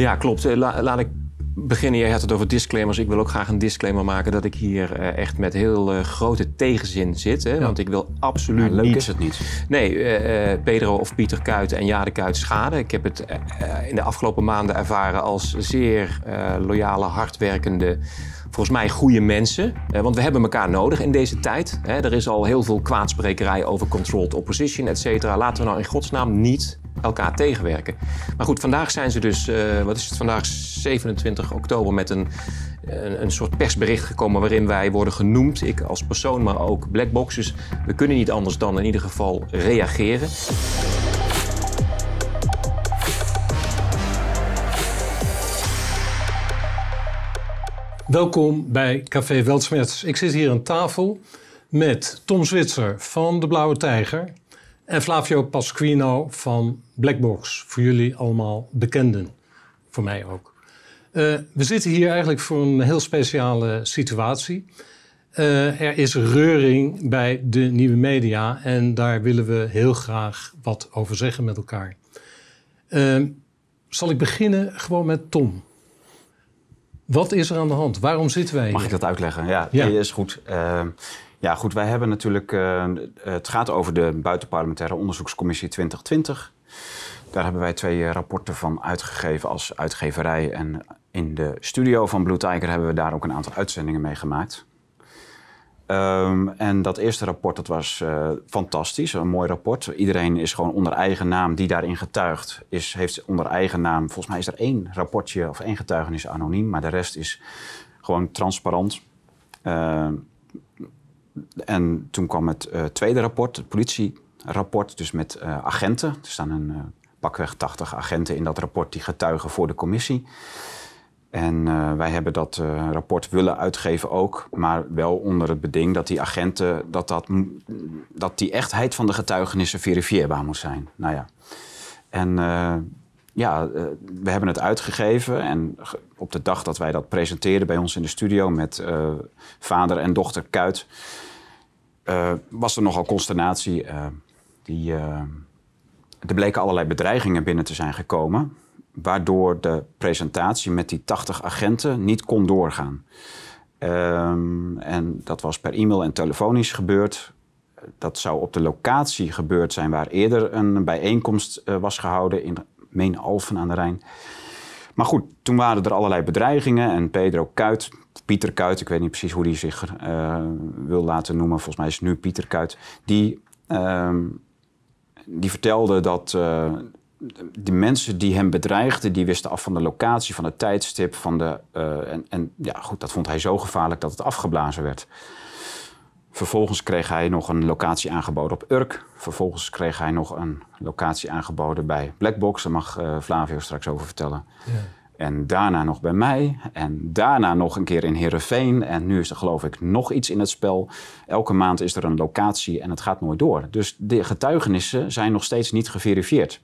Ja, klopt. Eh, laat ik beginnen. Jij had het over disclaimers. Ik wil ook graag een disclaimer maken dat ik hier eh, echt met heel eh, grote tegenzin zit. Hè? Want ik wil absoluut leuk niet... is het niet. Nee, Pedro of Pieter Kuit en Jade Kuit schaden. Ik heb het in de afgelopen maanden ervaren als zeer loyale, hardwerkende volgens mij goede mensen. want we hebben elkaar nodig in deze tijd. Er is al heel veel kwaadsprekerij over controlled opposition, et cetera. Laten we nou in godsnaam niet elkaar tegenwerken. Maar goed, vandaag zijn ze dus, eh, wat is het vandaag, 27 oktober, met een, een, soort persbericht gekomen waarin wij worden genoemd. Ik als persoon, maar ook blackboxes. Dus we kunnen niet anders dan in ieder geval reageren. Welkom bij Café Weltsmerts. Ik zit hier aan tafel met Tom Zwitser van de Blauwe Tijger. En Flavio Pasquino van Blackbox, voor jullie allemaal bekenden. Voor mij ook. Eh, we zitten hier eigenlijk voor een heel speciale situatie. Eh, er is reuring bij de nieuwe media en daar willen we heel graag wat over zeggen met elkaar. Ehm, zal ik beginnen gewoon met Tom. Wat is er aan de hand? Waarom zitten wij hier? Mag ik dat uitleggen? Ja, ja. is goed. Ehm, ja, goed, wij hebben natuurlijk. Eh, het gaat over de Buitenparlementaire Onderzoekscommissie 2020. Daar hebben wij twee eh, rapporten van uitgegeven als uitgeverij. En in de studio van Blue Tiger hebben we daar ook een aantal uitzendingen mee gemaakt. Ehm, en dat eerste rapport, dat was eh, fantastisch, een mooi rapport. Iedereen is gewoon onder eigen naam, die daarin getuigt, is, heeft onder eigen naam. Volgens mij is er één rapportje of één getuigenis anoniem, maar de rest is gewoon transparant. Ehm, en toen kwam het eh, tweede rapport, het politierapport, dus met eh, agenten. Er staan een uh, pakweg 80 agenten in dat rapport die getuigen voor de commissie. En wij hebben dat rapport willen uitgeven ook, maar wel onder het beding dat die agenten, dat, dat, dat die echtheid van de getuigenissen verifieerbaar moet zijn. Nou ja. En ja, we hebben het uitgegeven. En op de dag dat wij dat presenteerden bij ons in de studio met vader en dochter Kuit. Eh, was er nogal consternatie. Eh, die, eh, er bleken allerlei bedreigingen binnen te zijn gekomen, waardoor de presentatie met die 80 agenten niet kon doorgaan. Ehm, en dat was per e-mail en telefonisch gebeurd. Dat zou op de locatie gebeurd zijn waar eerder een bijeenkomst was gehouden in Meen Alphen aan de Rijn. Maar goed, toen waren er allerlei bedreigingen en Pedro Kuit, Pieter Kuit, ik weet niet precies hoe hij zich eh, wil laten noemen, volgens mij is het nu Pieter Kuit, die, ehm, die vertelde dat eh, de mensen die hem bedreigden, die wisten af van de locatie, van het tijdstip, van de. Eh, en, en, ja, goed, dat vond hij zo gevaarlijk dat het afgeblazen werd. Vervolgens kreeg hij nog een locatie aangeboden op Urk. Vervolgens kreeg hij nog een locatie aangeboden bij Blackbox. Daar mag Flavio straks over vertellen. Ja. En daarna nog bij mij. En daarna nog een keer in Heerenveen. En nu is er geloof ik nog iets in het spel. Elke maand is er een locatie en het gaat nooit door. Dus de getuigenissen zijn nog steeds niet geverifieerd.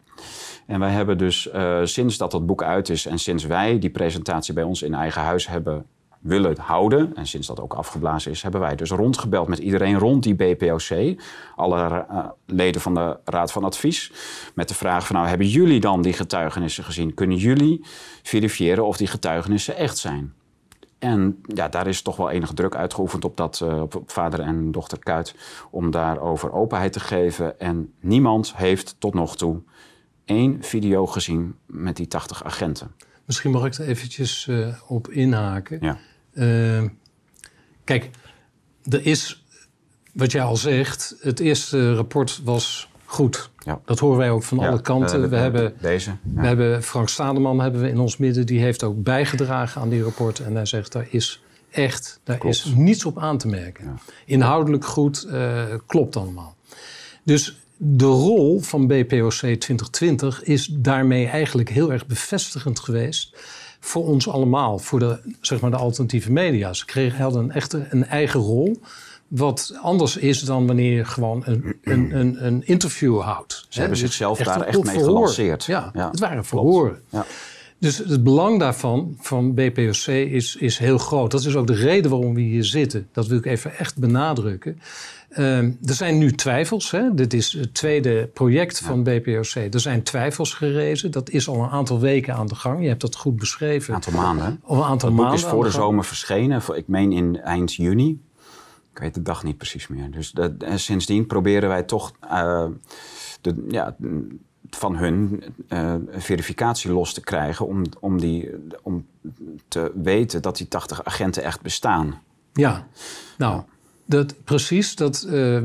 En wij hebben dus eh, sinds dat dat boek uit is en sinds wij die presentatie bij ons in eigen huis hebben willen het houden. En sinds dat ook afgeblazen is, hebben wij dus rondgebeld met iedereen rond die BPOC. Alle eh, leden van de Raad van Advies. Met de vraag van nou, hebben jullie dan die getuigenissen gezien? Kunnen jullie verifiëren of die getuigenissen echt zijn? En ja, daar is toch wel enige druk uitgeoefend op, dat, eh, op vader en dochter Kuit om daarover openheid te geven. En niemand heeft tot nog toe één video gezien met die 80 agenten. Misschien mag ik er eventjes eh, op inhaken. Ja. Ehm, kijk, er is, wat jij al zegt, het eerste rapport was goed. Ja. Dat horen wij ook van alle kanten. we, hebben, deze, we hebben Frank Stademan hebben we in ons midden. Die heeft ook bijgedragen aan die rapport. En hij zegt, daar is echt, daar is niets op aan te merken. Inhoudelijk goed, eh, klopt allemaal. Dus de rol van BPOC 2020 is daarmee eigenlijk heel erg bevestigend geweest voor ons allemaal, voor de, zeg maar, de alternatieve media. Ze kregen, hadden een, echte, een eigen rol. Wat anders is dan wanneer je gewoon een, een, een, een interview houdt. Ze hebben dus zichzelf daar echt mee gelanceerd. Ja, het waren verhoren. Ja. Dus het belang daarvan, van BPOC, is, is heel groot. Dat is ook de reden waarom we hier zitten. Dat wil ik even echt benadrukken. Ehm, er zijn nu twijfels. Hè? Dit is het tweede project van BPOC. Er zijn twijfels gerezen. Dat is al een aantal weken aan de gang. Je hebt dat goed beschreven. Een aantal maanden. Of een aantal het is voor de, zomer verschenen. Ik meen in eind juni. Ik weet de dag niet precies meer. Dus dat, sindsdien proberen wij toch eh, ja, van hun eh, verificatie los te krijgen. Om, om, die, om te weten dat die 80 agenten echt bestaan. Ja, nou. Dat, precies, dat, eh,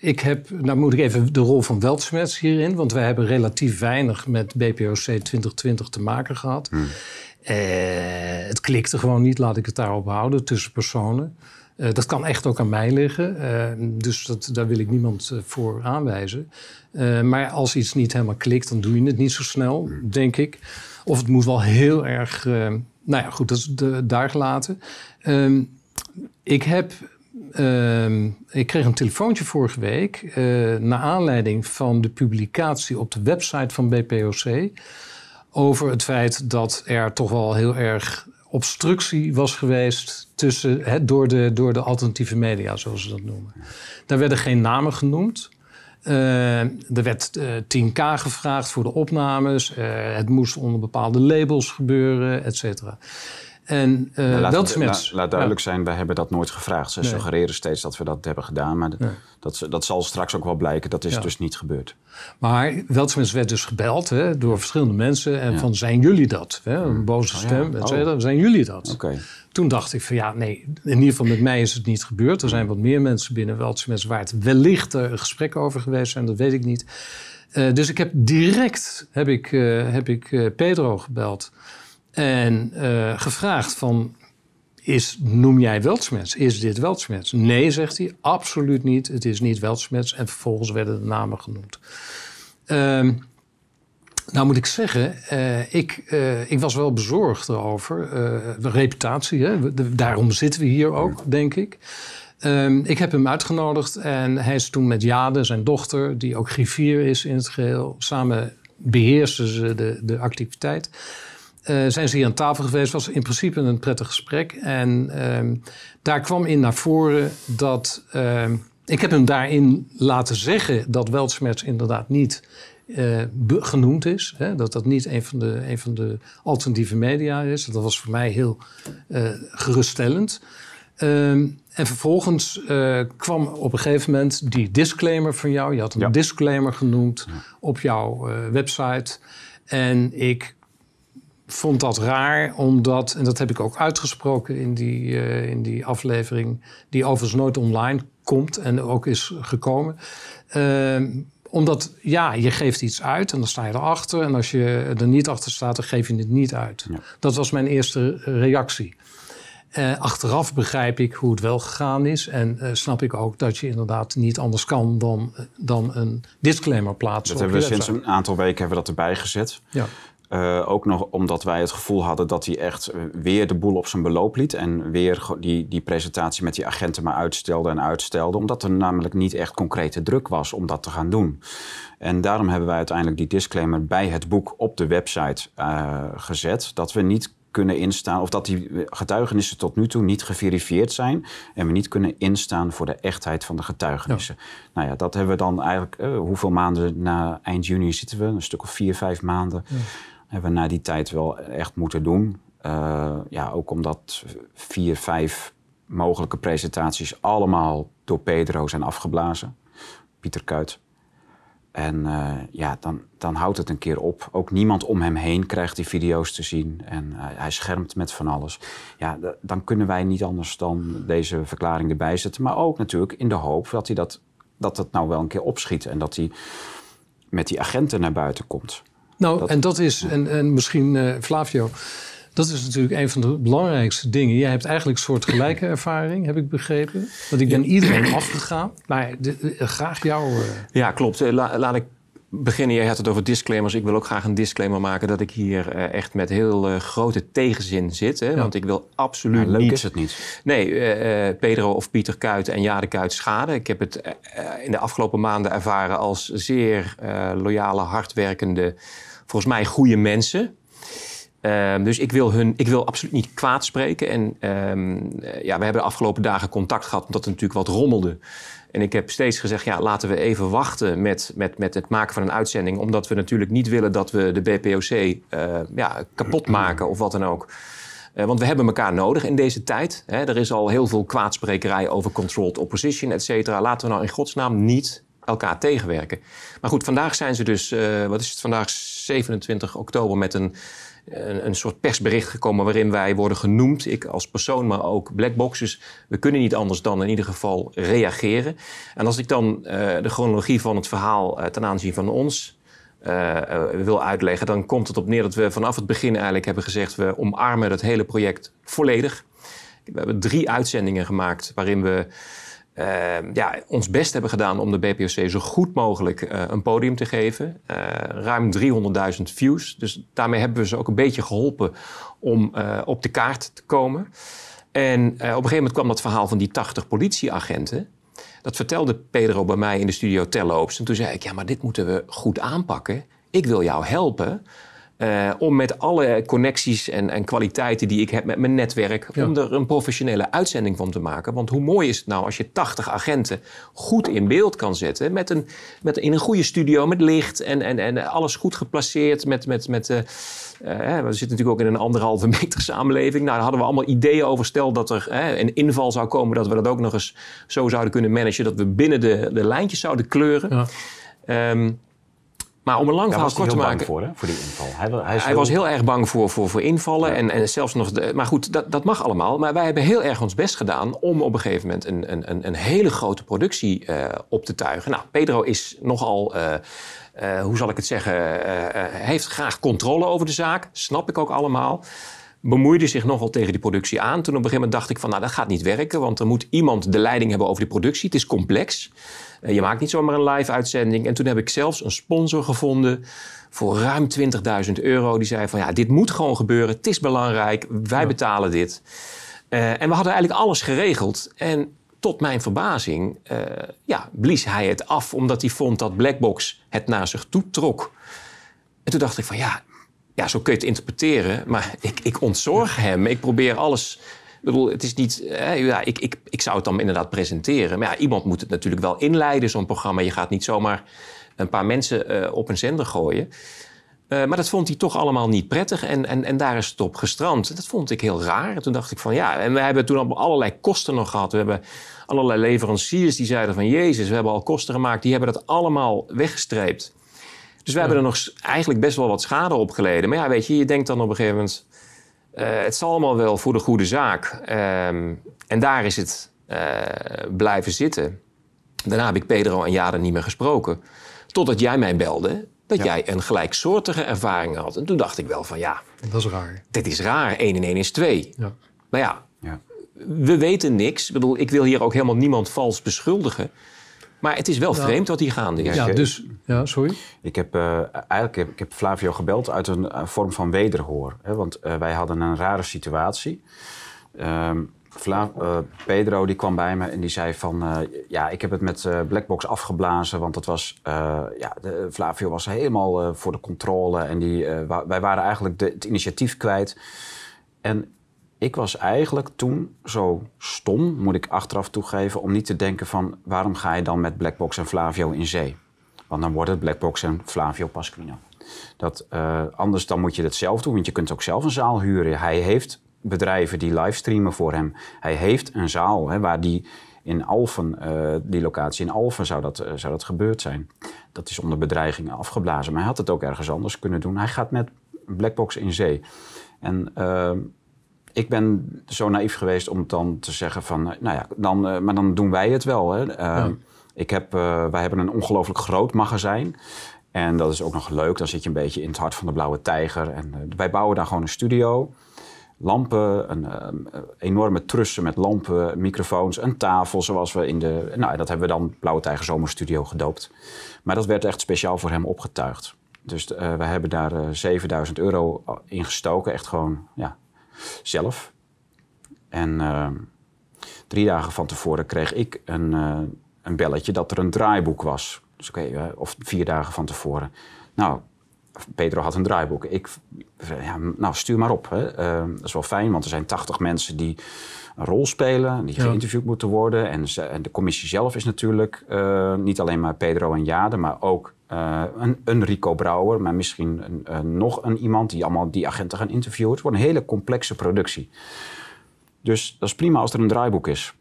ik heb, nou moet ik even de rol van Weltschmerz hierin, want wij hebben relatief weinig met BPOC 2020 te maken gehad. Hmm. Eh, het klikte gewoon niet, laat ik het daarop houden, tussen personen. Eh, dat kan echt ook aan mij liggen, dus dat, daar wil ik niemand voor aanwijzen. maar als iets niet helemaal klikt, dan doe je het niet zo snel, hmm. denk ik. Of het moet wel heel erg, nou ja, goed, dat is de, daar gelaten. Ehm, ik heb Ehm, ik kreeg een telefoontje vorige week. Uh, naar aanleiding van de publicatie op de website van BPOC. Over het feit dat er toch wel heel erg obstructie was geweest tussen, door, de, door de alternatieve media, zoals ze dat noemen. Daar werden geen namen genoemd. Ehm, er werd 10k eh, gevraagd voor de opnames. Eh, het moest onder bepaalde labels gebeuren, et cetera. En uh, laat duidelijk zijn, wij hebben dat nooit gevraagd. Ze suggereren steeds dat we dat hebben gedaan. Maar dat, dat zal straks ook wel blijken. Dat is dus niet gebeurd. Maar Wetsmens werd dus gebeld hè, door verschillende mensen. En van, zijn jullie dat? Hè? Een hmm. boze oh, stem, oh, oh. Zijn jullie dat? Toen dacht ik van, ja, nee. In ieder geval met mij is het niet gebeurd. Er zijn hmm. wat meer mensen binnen Wetsmens waar het wellicht een eh, gesprek over geweest zijn. Dat weet ik niet. Eh, dus ik heb direct heb ik, heb ik Pedro gebeld. En eh, gevraagd van, is, noem jij weltsmets? Is dit weltsmets? Nee, zegt hij, absoluut niet. Het is niet weltsmets. En vervolgens werden de namen genoemd. Um, nou moet ik zeggen, eh, ik, eh, ik was wel bezorgd erover. de reputatie, hè? daarom zitten we hier ook, denk ik. Ehm, ik heb hem uitgenodigd en hij is toen met Jade, zijn dochter, die ook griffier is in het geheel, samen beheersen ze de, de activiteit. Eh, zijn ze hier aan tafel geweest. was in principe een prettig gesprek. En ehm, daar kwam in naar voren dat. Ehm, ik heb hem daarin laten zeggen dat weltschmerz inderdaad niet eh, genoemd is. Hè? Dat dat niet een van, de, een van de alternatieve media is. Dat was voor mij heel eh, geruststellend. Ehm, en vervolgens kwam op een gegeven moment die disclaimer van jou. Je had een disclaimer genoemd op jouw website. En ik vond dat raar, omdat, en dat heb ik ook uitgesproken in die, eh, in die aflevering, die overigens nooit online komt en ook is gekomen. Ehm, omdat, ja, je geeft iets uit en dan sta je erachter. En als je er niet achter staat, dan geef je het niet uit. Dat was mijn eerste reactie. Eh, achteraf begrijp ik hoe het wel gegaan is. En eh, snap ik ook dat je inderdaad niet anders kan dan, dan een disclaimer plaatsen. Dat hebben sinds een aantal weken hebben we dat erbij gezet. Ja. Eh, ook nog omdat wij het gevoel hadden dat hij echt weer de boel op zijn beloop liet. En weer die, die presentatie met die agenten maar uitstelde en uitstelde. Omdat er namelijk niet echt concrete druk was om dat te gaan doen. En daarom hebben wij uiteindelijk die disclaimer bij het boek op de website eh, gezet. Dat we niet kunnen instaan, of dat die getuigenissen tot nu toe niet geverifieerd zijn en we niet kunnen instaan voor de echtheid van de getuigenissen. Nou ja, dat hebben we dan eigenlijk, eh, hoeveel maanden na eind juni zitten we? Een stuk of vier, vijf maanden. Ja hebben we na die tijd wel echt moeten doen. Eh, ja, ook omdat vier, vijf mogelijke presentaties allemaal door Pedro zijn afgeblazen. Pieter Kuit. En eh, ja, dan, dan houdt het een keer op. Ook niemand om hem heen krijgt die video's te zien. En eh, hij schermt met van alles. Ja, dan kunnen wij niet anders dan deze verklaring erbij zetten. Maar ook natuurlijk in de hoop dat hij dat, dat, dat nou wel een keer opschiet. En dat hij met die agenten naar buiten komt. Nou, en dat is, en, en misschien eh, Flavio, dat is natuurlijk een van de belangrijkste dingen. Jij hebt eigenlijk een soort gelijke ervaring, heb ik begrepen. Want ik ben iedereen afgegaan, maar eh, graag jou. Eh. Ja, klopt. laat ik beginnen. Jij had het over disclaimers. Ik wil ook graag een disclaimer maken dat ik hier echt met heel grote tegenzin zit. Hè? Want ik wil absoluut niets. leuk is het niet. Nee, Pedro of Pieter Kuit en Jade Kuit schade. Ik heb het in de afgelopen maanden ervaren als zeer loyale, hardwerkende volgens mij goede mensen. Ehm, dus ik wil, hun, ik wil absoluut niet kwaad spreken. En ehm, eh, ja, we hebben de afgelopen dagen contact gehad, omdat het natuurlijk wat rommelde. En ik heb steeds gezegd, ja, laten we even wachten met, met, met het maken van een uitzending. Omdat we natuurlijk niet willen dat we de BPOC uh, eh, ja, kapot maken of wat dan ook. Eh, want we hebben elkaar nodig in deze tijd. Hè. Er is al heel veel kwaadsprekerij over controlled opposition, et cetera. Laten we nou in godsnaam niet elkaar tegenwerken. Maar goed, vandaag zijn ze dus, eh, wat is het vandaag, 27 oktober, met een, een, een, soort persbericht gekomen waarin wij worden genoemd, ik als persoon, maar ook Blackbox. Dus we kunnen niet anders dan in ieder geval reageren. En als ik dan eh, de chronologie van het verhaal eh, ten aanzien van ons wil uitleggen, dan komt het op neer dat we vanaf het begin eigenlijk hebben gezegd: we omarmen het hele project volledig. We hebben drie uitzendingen gemaakt waarin we Ehm, ja, ons best hebben gedaan om de BPOC zo goed mogelijk eh, een podium te geven. Eh, ruim 300.000 views. Dus daarmee hebben we ze ook een beetje geholpen om eh, op de kaart te komen. En op een gegeven moment kwam dat verhaal van die 80 politieagenten. Dat vertelde Pedro bij mij in de studio Telloops. En toen zei ik, ja, maar dit moeten we goed aanpakken. Ik wil jou helpen. Eh, om met alle connecties en, en, kwaliteiten die ik heb met mijn netwerk, om er een professionele uitzending van te maken. Want hoe mooi is het nou als je 80 agenten goed in beeld kan zetten, met een, met, in een goede studio, met licht en, en, en alles goed geplaceerd. Met, met, met, eh, eh, we zitten natuurlijk ook in een anderhalve meter samenleving. Nou, daar hadden we allemaal ideeën over. Stel dat er een inval zou komen, dat we dat ook nog eens zo zouden kunnen managen, dat we binnen de, de lijntjes zouden kleuren. Ja. Ehm, maar om een lang verhaal kort te maken. Bang voor, hè? voor die inval. Hij, was heel erg bang voor, voor, voor invallen. En, en zelfs nog. De, maar goed, dat, dat mag allemaal. Maar wij hebben heel erg ons best gedaan om op een gegeven moment een, een, een, een hele grote productie eh, op te tuigen. Nou, Pedro is nogal. Eh, eh, hoe zal ik het zeggen? heeft graag controle over de zaak. Snap ik ook allemaal bemoeide zich nogal tegen die productie aan. Toen op een gegeven moment dacht ik van, nou dat gaat niet werken, want er moet iemand de leiding hebben over die productie. Het is complex. Eh, je maakt niet zomaar een live uitzending. En toen heb ik zelfs een sponsor gevonden voor ruim 20.000 euro. Die zei van ja, dit moet gewoon gebeuren. Het is belangrijk. Wij betalen dit. Eh, en we hadden eigenlijk alles geregeld. En tot mijn verbazing eh, ja, blies hij het af, omdat hij vond dat Blackbox het naar zich toe trok. En toen dacht ik van ja, ja zo kun je het interpreteren, maar ik, ik ontzorg hem. Ik probeer alles bedoel, het is niet. Hè, eh, ja, ik, ik, ik zou het dan inderdaad presenteren. Maar ja, iemand moet het natuurlijk wel inleiden, zo'n programma. Je gaat niet zomaar een paar mensen eh, op een zender gooien. Eh, maar dat vond hij toch allemaal niet prettig en, en, en daar is het op gestrand. Dat vond ik heel raar. En toen dacht ik van ja, en we hebben toen al allerlei kosten nog gehad. We hebben allerlei leveranciers die zeiden van Jezus, we hebben al kosten gemaakt. Die hebben dat allemaal weggestreept. Dus we hebben er nog eigenlijk best wel wat schade op geleden. Maar ja, weet je, je denkt dan op een gegeven moment eh, het zal allemaal wel voor de goede zaak. Ehm, en daar is het eh, blijven zitten. Daarna heb ik Pedro en jaren niet meer gesproken. Totdat jij mij belde dat jij een gelijksoortige ervaring had. En toen dacht ik wel van ja... Dat is raar. Dit is raar. 1 en 1 is 2. Ja. Maar ja, ja, we weten niks. Ik, ik wil hier ook helemaal niemand vals beschuldigen. Maar het is wel vreemd wat hier gaande is. Ja, dus, ja sorry. Ik heb, eh, eigenlijk ik heb Flavio gebeld uit een, vorm van wederhoor. Hè, want eh, wij hadden een rare situatie. Ehm, eh, Pedro die kwam bij me en die zei van... ja, ik heb het met Blackbox afgeblazen, want dat was... ja, de, Flavio was helemaal voor de controle en die, wij waren eigenlijk het initiatief kwijt. En ik was eigenlijk toen zo stom, moet ik achteraf toegeven, om niet te denken van waarom ga je dan met Blackbox en Flavio in zee? Want dan wordt het Blackbox en Flavio Pasquino. Dat, eh, anders dan moet je dat zelf doen, want je kunt ook zelf een zaal huren. Hij heeft bedrijven die livestreamen voor hem. Hij heeft een zaal hè, waar die in Alphen, eh, die locatie in Alphen zou dat, eh, zou dat gebeurd zijn. Dat is onder bedreigingen afgeblazen. Maar hij had het ook ergens anders kunnen doen. Hij gaat met Blackbox in zee. En ik ben zo naïef geweest om dan te zeggen van, eh, nou ja, dan, eh, maar dan doen wij het wel. Hè. Eh, ik heb, wij hebben een ongelooflijk groot magazijn. En dat is ook nog leuk. Dan zit je een beetje in het hart van de blauwe tijger. En wij bouwen daar gewoon een studio lampen, een, enorme trussen met lampen, microfoons, een tafel zoals we in de... Nou, dat hebben we dan Blauwe Tijger Zomerstudio gedoopt. Maar dat werd echt speciaal voor hem opgetuigd. Dus we hebben daar uh, 7000 euro in gestoken. Echt gewoon ja, zelf. En ehm, drie dagen van tevoren kreeg ik een, eh, een belletje dat er een draaiboek was. Dus oké, eh, of vier dagen van tevoren. Nou, Pedro had een draaiboek. Ik, eh, ja, nou, stuur maar op. Hè. Ehm, dat is wel fijn, want er zijn 80 mensen die een rol spelen, die geïnterviewd moeten worden. En, en, de commissie zelf is natuurlijk niet alleen maar Pedro en Jade, maar ook eh, een, Rico Brouwer, maar misschien een, eh, nog een iemand die allemaal die agenten gaan interviewen. Het wordt een hele complexe productie. Dus dat is prima als er een draaiboek is.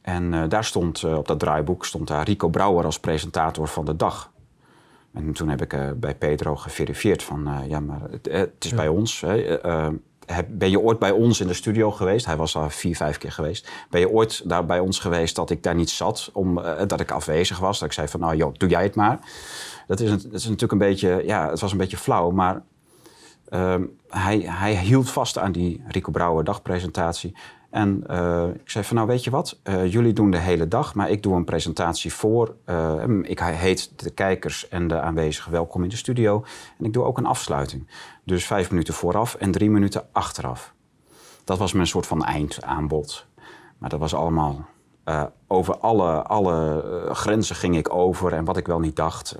En eh, daar stond, op dat draaiboek stond daar Rico Brouwer als presentator van de dag. En toen heb ik bij Pedro geverifieerd van, ja, maar het, is bij ons. Hè, heb, ben je ooit bij ons in de studio geweest? Hij was daar vier, vijf keer geweest. Ben je ooit daar bij ons geweest dat ik daar niet zat, om, eh, dat ik afwezig was? Dat ik zei van, nou joh, doe jij het maar. Dat is, een, dat is natuurlijk een beetje, ja, het was een beetje flauw, maar ehm, hij, hij hield vast aan die Rico Brouwer dagpresentatie. En eh, ik zei van nou weet je wat, eh, jullie doen de hele dag, maar ik doe een presentatie voor. Eh, ik heet de kijkers en de aanwezigen welkom in de studio. En ik doe ook een afsluiting. Dus vijf minuten vooraf en drie minuten achteraf. Dat was mijn soort van eindaanbod. Maar dat was allemaal over alle, alle grenzen ging ik over en wat ik wel niet dacht.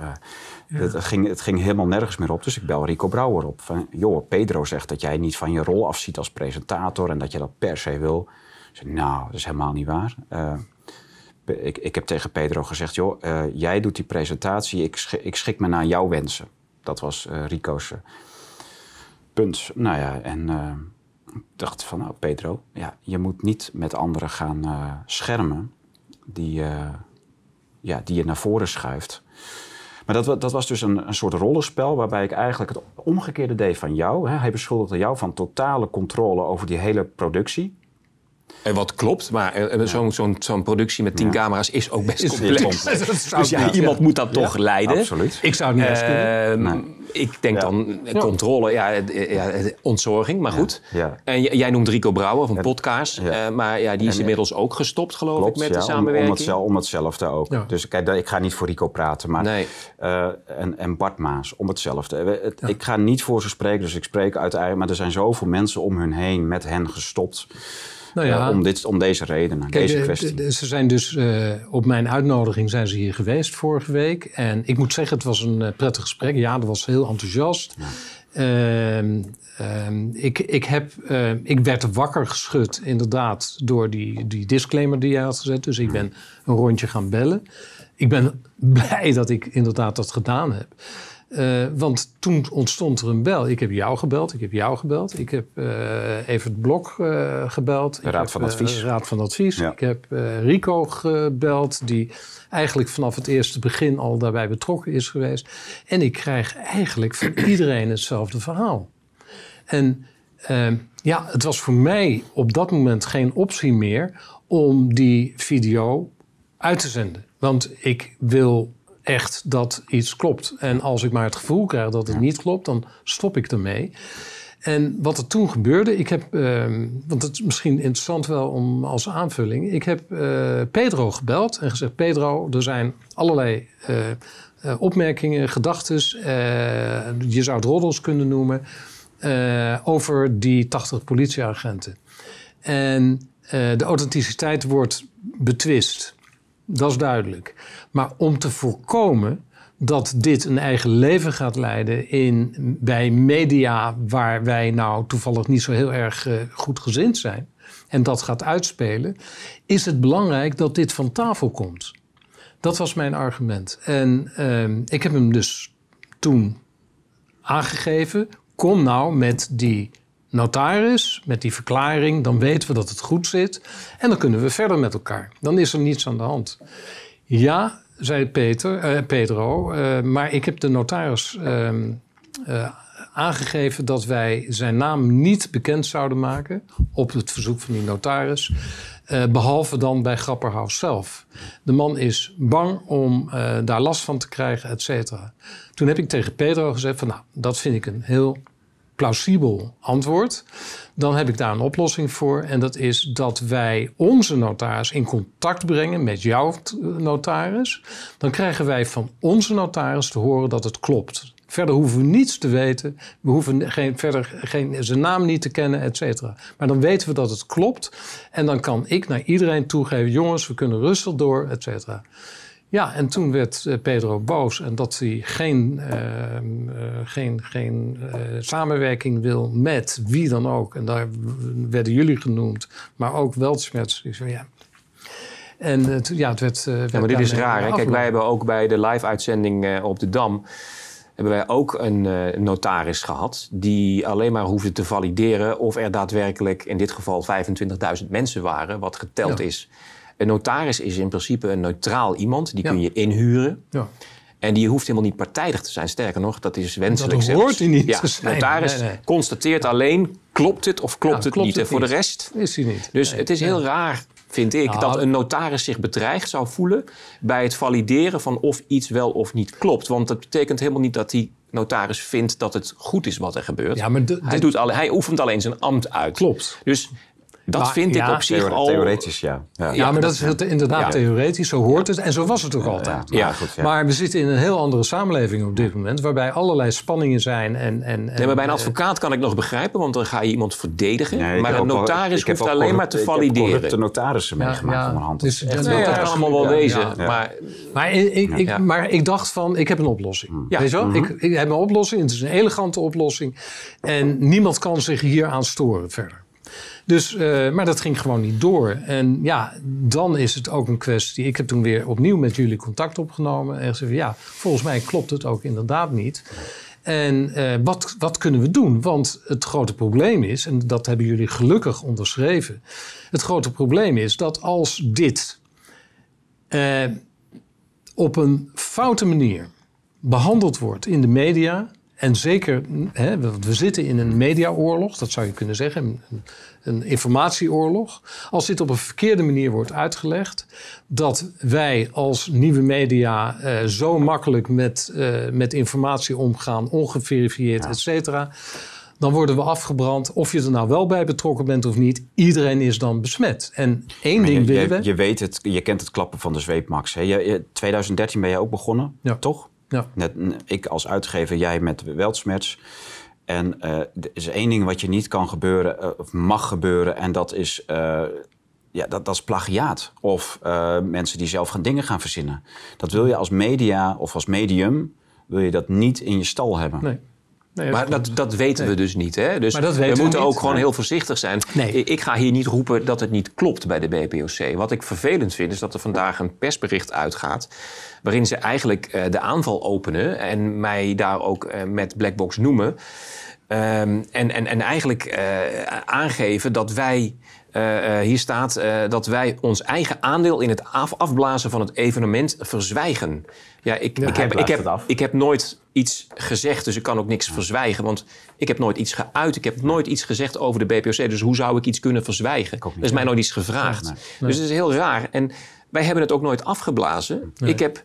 Het, eh, ging, het ging helemaal nergens meer op. Dus ik bel Rico Brouwer op. Van, joh, Pedro zegt dat jij niet van je rol afziet als presentator... en dat je dat per se wil. Ik nou, dat is helemaal niet waar. Eh, ik, ik heb tegen Pedro gezegd, joh, eh, jij doet die presentatie. Ik, ik schik me naar jouw wensen. Dat was uh, Rico's punt. Nou ja, en ik dacht van, nou Pedro, ja, je moet niet met anderen gaan schermen... die, ja, die je naar voren schuift... Maar dat, dat was dus een, een soort rollenspel waarbij ik eigenlijk het omgekeerde deed van jou. Hè. Hij beschuldigde jou van totale controle over die hele productie. En wat klopt, maar eh, eh, zo'n productie met tien camera's is ook best complex. dus ja, iemand moet dat toch leiden. Absoluut. Ik zou het niet eens kunnen. Ehm, ik denk dan eh, controle, ja, ontzorging, maar goed. En jij noemt Rico Brouwer van podcast. uh, maar ja, die is inmiddels ook gestopt, geloof ik, met de samenwerking. Om, om, hetzelfde ook. Dus kijk, ik ga niet voor Rico praten, maar nee. en, en Bart Maas, om hetzelfde. Ik ga niet voor ze spreken, dus ik spreek uit eigen... Maar er zijn zoveel mensen om hun heen met hen gestopt... Nou ja, eh, om, dit, om deze redenen, deze kwestie. ze zijn dus eh, op mijn uitnodiging zijn ze hier geweest vorige week. En ik moet zeggen, het was een eh, prettig gesprek. Ja, dat was heel enthousiast. Ehm, ehm, ik, ik, heb, ik werd wakker geschud, inderdaad, door die, die disclaimer die jij had gezet. Dus ik ben een rondje gaan bellen. Ik ben blij dat ik inderdaad dat gedaan heb. Eh, want toen ontstond er een bel. Ik heb jou gebeld, ik heb jou gebeld. Ik heb uh, eh, Evert Blok eh, gebeld. De Raad van Advies. Raad van Advies. Ik heb Rico gebeld, die eigenlijk vanaf het eerste begin al daarbij betrokken is geweest. En ik krijg eigenlijk van iedereen hetzelfde verhaal. En ehm, ja, het was voor mij op dat moment geen optie meer om die video uit te zenden. Want ik wil echt dat iets klopt. En als ik maar het gevoel krijg dat het niet klopt, dan stop ik ermee. En wat er toen gebeurde, ik heb, ehm, want het is misschien interessant wel om als aanvulling. Ik heb eh, Pedro gebeld en gezegd: Pedro, er zijn allerlei eh, eh, opmerkingen, gedachten. je zou het roddels kunnen noemen. over die 80 politieagenten. En de authenticiteit wordt betwist. Dat is duidelijk. Maar om te voorkomen dat dit een eigen leven gaat leiden in, bij media waar wij nou toevallig niet zo heel erg eh, goed gezind zijn en dat gaat uitspelen, is het belangrijk dat dit van tafel komt. Dat was mijn argument. En ehm, ik heb hem dus toen aangegeven. Kom nou met die notaris met die verklaring, dan weten we dat het goed zit en dan kunnen we verder met elkaar. Dan is er niets aan de hand. Ja, zei Peter, eh, Pedro, eh, maar ik heb de notaris ehm, eh, aangegeven dat wij zijn naam niet bekend zouden maken op het verzoek van die notaris. Eh, behalve dan bij Grapperhaus zelf. De man is bang om eh, daar last van te krijgen, et cetera. Toen heb ik tegen Pedro gezegd van nou, dat vind ik een heel plausibel antwoord, dan heb ik daar een oplossing voor. En dat is dat wij onze notaris in contact brengen met jouw notaris. Dan krijgen wij van onze notaris te horen dat het klopt. Verder hoeven we niets te weten. We hoeven geen, verder geen, zijn naam niet te kennen, et cetera. Maar dan weten we dat het klopt. En dan kan ik naar iedereen toegeven: jongens, we kunnen rustig door, et cetera. Ja, en toen werd eh, Pedro boos en dat hij geen, ehm, eh, geen, geen eh, samenwerking wil met wie dan ook. En daar werden jullie genoemd, maar ook Weltschmerz. Ik zei, ja, en het, ja, het werd. Uh, ja, maar dit is raar. Kijk, wij hebben ook bij de live-uitzending op de Dam. hebben wij ook een notaris gehad. die alleen maar hoefde te valideren. of er daadwerkelijk in dit geval 25.000 mensen waren, wat geteld is. Een notaris is in principe een neutraal iemand. Die kun je inhuren. Ja. En die hoeft helemaal niet partijdig te zijn. Sterker nog, dat is wenselijk dat hoort hij niet ja, Notaris constateert alleen, klopt het of klopt het niet? en voor de rest is hij niet. Dus het is heel raar, vind ik, dat een notaris zich bedreigd zou voelen... bij het valideren van of iets wel of niet klopt. Want dat betekent helemaal niet dat hij notaris vindt dat het goed is wat er gebeurt. Ja, maar hij, doet alle, hij oefent alleen zijn ambt uit. Klopt. Dus dat vind ik op zich theoretisch, al... Theoretisch, ja. Ja, maar dat is inderdaad theoretisch. Zo hoort het. En zo was het ook altijd. Maar, goed, maar we zitten in een heel andere samenleving op dit moment... waarbij allerlei spanningen zijn. En, en, en maar bij een eh, advocaat kan ik nog begrijpen... want dan ga je iemand verdedigen. maar een notaris hoeft alleen maar te valideren. Ik heb corrupte notarissen meegemaakt van mijn hand. Dus dat kan allemaal wel wezen. Maar, ik, dacht van, ik heb een oplossing. Mm. Weet je wel? Mhm. Ik, ik heb een oplossing. Het is een elegante oplossing. En niemand kan zich hier aan storen verder. Dus, eh, maar dat ging gewoon niet door. En ja, dan is het ook een kwestie. Ik heb toen weer opnieuw met jullie contact opgenomen. En gezegd: ja, volgens mij klopt het ook inderdaad niet. En eh, wat, wat kunnen we doen? Want het grote probleem is, en dat hebben jullie gelukkig onderschreven. Het grote probleem is dat als dit eh, op een foute manier behandeld wordt in de media, en zeker, hè, want we zitten in een mediaoorlog, dat zou je kunnen zeggen, een informatieoorlog. Als dit op een verkeerde manier wordt uitgelegd, dat wij als nieuwe media eh, zo makkelijk met, eh, met informatie omgaan, ongeverifieerd, et cetera, dan worden we afgebrand. Of je er nou wel bij betrokken bent of niet, iedereen is dan besmet. En één ding willen je, we... Je weet het, je kent het klappen van de zweep, Max. Hè? Je, 2013 ben jij ook begonnen, ja. toch? ik als uitgever, jij met Weltsmerts. En er eh, is één ding wat je niet kan gebeuren, eh, of mag gebeuren, en dat is, eh, ja, dat, dat is plagiaat. Of mensen die zelf gaan dingen gaan verzinnen. Dat wil je als media of als medium, wil je dat niet in je stal hebben. Nee maar dat, dat weten we dus niet. Hè? Dus we, moeten ook gewoon heel voorzichtig zijn. Nee. Ik ga hier niet roepen dat het niet klopt bij de BPOC. Wat ik vervelend vind is dat er vandaag een persbericht uitgaat. waarin ze eigenlijk eh, de aanval openen en mij daar ook uh, met Blackbox noemen. Ehm, en, en, en eigenlijk eh, aangeven dat wij eh, eh, hier staat eh, dat wij ons eigen aandeel in het afblazen van het evenement verzwijgen. Ja, ik, ik, heb, ik, heb, ik heb nooit iets gezegd, dus ik kan ook niks verzwijgen. Want ik heb nooit iets geuit, ik heb nooit iets gezegd over de BPOC. Dus hoe zou ik iets kunnen verzwijgen? er is mij nooit iets gevraagd. Dus het is heel raar. En wij hebben het ook nooit afgeblazen. Ik heb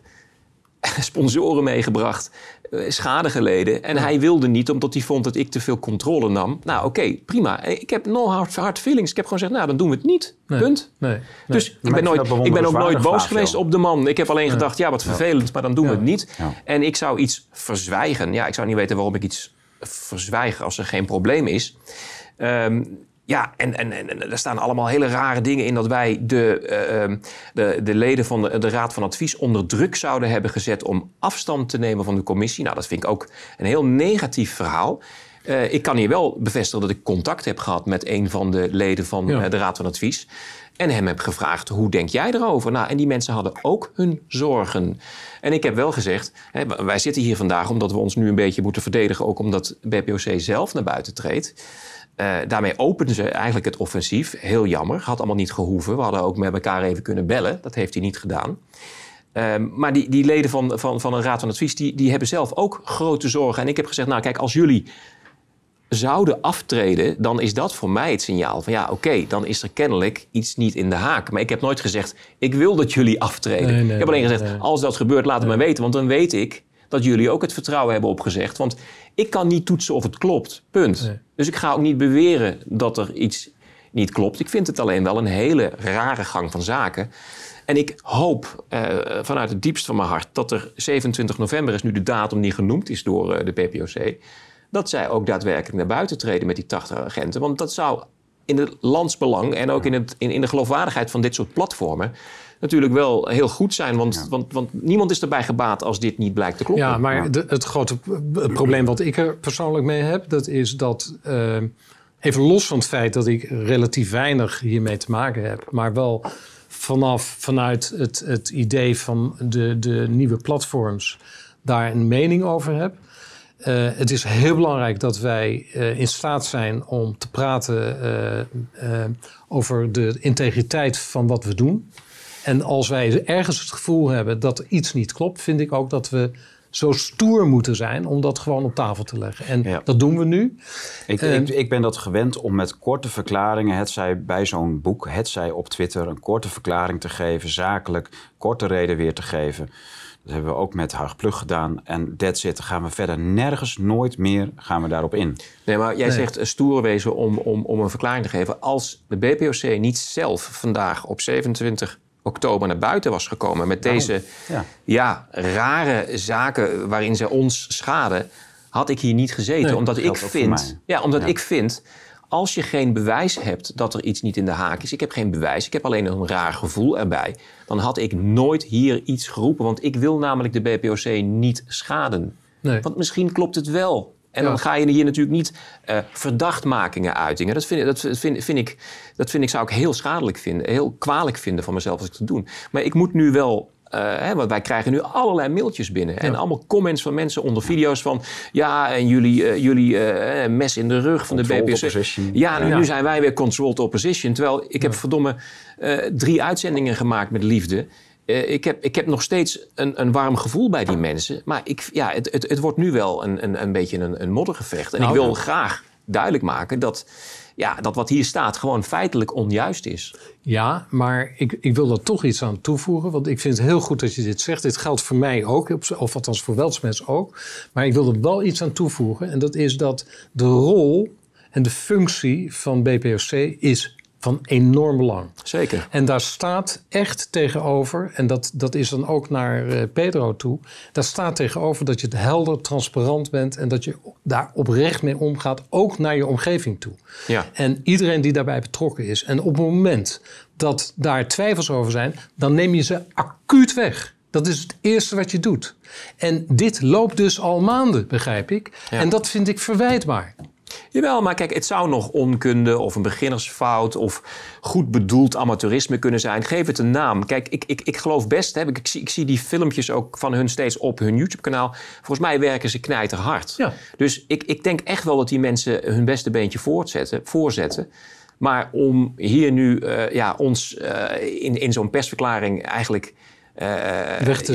sponsoren meegebracht. Eh, schade geleden. En hij wilde niet, omdat hij vond dat ik te veel controle nam. Nou, oké, prima. Eh, ik heb no hard, hard, feelings. Ik heb gewoon gezegd, nou, dan doen we het niet. Punt. Nee. Dus ik ben, nooit, ik ben ook nooit boos geweest op de man. Ik heb alleen gedacht, ja, wat vervelend, maar dan doen we het niet. En ik zou iets verzwijgen. Ja, ik zou niet weten waarom ik iets verzwijg als er geen probleem is. Ehm, ja, en, en, en er staan allemaal hele rare dingen in dat wij de, eh, ehm, de, de, leden van de, Raad van Advies onder druk zouden hebben gezet om afstand te nemen van de commissie. Nou, dat vind ik ook een heel negatief verhaal. Eh, ik kan hier wel bevestigen dat ik contact heb gehad met een van de leden van eh, de Raad van Advies. En hem heb gevraagd, hoe denk jij erover? Nou, en die mensen hadden ook hun zorgen. En ik heb wel gezegd, hè, wij zitten hier vandaag omdat we ons nu een beetje moeten verdedigen. Ook omdat BPOC zelf naar buiten treedt. Eh, daarmee openden ze eigenlijk het offensief. Heel jammer, had allemaal niet gehoeven. We hadden ook met elkaar even kunnen bellen. Dat heeft hij niet gedaan. Ehm, maar die, die leden van, van, van een raad van advies, die, die hebben zelf ook grote zorgen. En ik heb gezegd, nou kijk, als jullie zouden aftreden, dan is dat voor mij het signaal van ja, oké, dan is er kennelijk iets niet in de haak. Maar ik heb nooit gezegd, ik wil dat jullie aftreden. ik heb alleen gezegd, als dat gebeurt, laat het me weten, want dan weet ik dat jullie ook het vertrouwen hebben opgezegd. Want ik kan niet toetsen of het klopt. Punt. Dus ik ga ook niet beweren dat er iets niet klopt. Ik vind het alleen wel een hele rare gang van zaken. En ik hoop eh, vanuit het diepst van mijn hart dat er 27 november is nu de datum die genoemd is door eh, de PPOC. Dat zij ook daadwerkelijk naar buiten treden met die 80 agenten. Want dat zou in het landsbelang en ook in, het, in, in de geloofwaardigheid van dit soort platformen natuurlijk wel heel goed zijn. Want, want, want niemand is erbij gebaat als dit niet blijkt te kloppen. Ja, maar het grote probleem wat ik er persoonlijk mee heb, dat is dat. Eh, even los van het feit dat ik relatief weinig hiermee te maken heb, maar wel vanaf vanuit het, het idee van de, de nieuwe platforms daar een mening over heb. Eh, het is heel belangrijk dat wij eh, in staat zijn om te praten over de integriteit van wat we doen. En als wij ergens het gevoel hebben dat iets niet klopt, vind ik ook dat we zo stoer moeten zijn om dat gewoon op tafel te leggen. En dat doen we nu. Ik, ik, ben dat gewend om met korte verklaringen, het zij bij zo'n boek, het zij op Twitter, een korte verklaring te geven, zakelijk, korte reden weer te geven. Dat hebben we ook met Harg Plug gedaan. En dat zit. Gaan we verder nergens, nooit meer gaan we daarop in. Nee, maar jij zegt stoer wezen om, om, om een verklaring te geven. Als de BPOC niet zelf vandaag op 27 oktober naar buiten was gekomen met nou, deze ja. rare zaken waarin ze ons schaden, had ik hier niet gezeten. omdat ik vind, ja, omdat ik vind, als je geen bewijs hebt dat er iets niet in de haak is, ik heb geen bewijs, ik heb alleen een raar gevoel erbij, dan had ik nooit hier iets geroepen. Want ik wil namelijk de BPOC niet schaden. Want misschien klopt het wel en dan ga je hier natuurlijk niet eh, verdachtmakingen uitingen. Dat vind, dat, vind, vind ik, dat vind ik, zou ik heel schadelijk vinden, heel kwalijk vinden van mezelf als ik te doen. Maar ik moet nu wel eh, hè, want wij krijgen nu allerlei mailtjes binnen. En allemaal comments van mensen onder video's van... ja, en jullie, eh, jullie mes in de rug van de BPC. Ja, nu, ja. nu zijn wij weer controlled opposition. Terwijl ik heb verdomme drie uitzendingen gemaakt met liefde... Eh, ik, heb, ik heb nog steeds een, een warm gevoel bij die mensen. Maar ik, ja, het, het, het wordt nu wel een, een, een beetje een, een moddergevecht. En ik nou, wil graag duidelijk maken dat, ja, dat wat hier staat gewoon feitelijk onjuist is. Ja, maar ik, ik wil daar toch iets aan toevoegen. Want ik vind het heel goed dat je dit zegt. Dit geldt voor mij ook, of althans voor Weltsmens ook. Maar ik wil er wel iets aan toevoegen. En dat is dat de rol en de functie van BPOC is van enorm belang. Zeker. En daar staat echt tegenover, en dat, dat is dan ook naar eh, Pedro toe, daar staat tegenover dat je het helder, transparant bent en dat je daar oprecht mee omgaat, ook naar je omgeving toe. Ja. En iedereen die daarbij betrokken is. En op het moment dat daar twijfels over zijn, dan neem je ze acuut weg. Dat is het eerste wat je doet. En dit loopt dus al maanden, begrijp ik. Ja. En dat vind ik verwijtbaar. Jawel, maar kijk, het zou nog onkunde of een beginnersfout of goed bedoeld amateurisme kunnen zijn. Geef het een naam. Kijk, ik, ik, ik geloof best, hè, ik, ik, zie, ik zie die filmpjes ook van hun steeds op hun YouTube-kanaal. Volgens mij werken ze knijterhard. Ja. Dus ik, ik denk echt wel dat die mensen hun beste beentje voortzetten, voorzetten. Maar om hier nu eh, ja, ons eh, in, in zo'n persverklaring eigenlijk eh, weg te,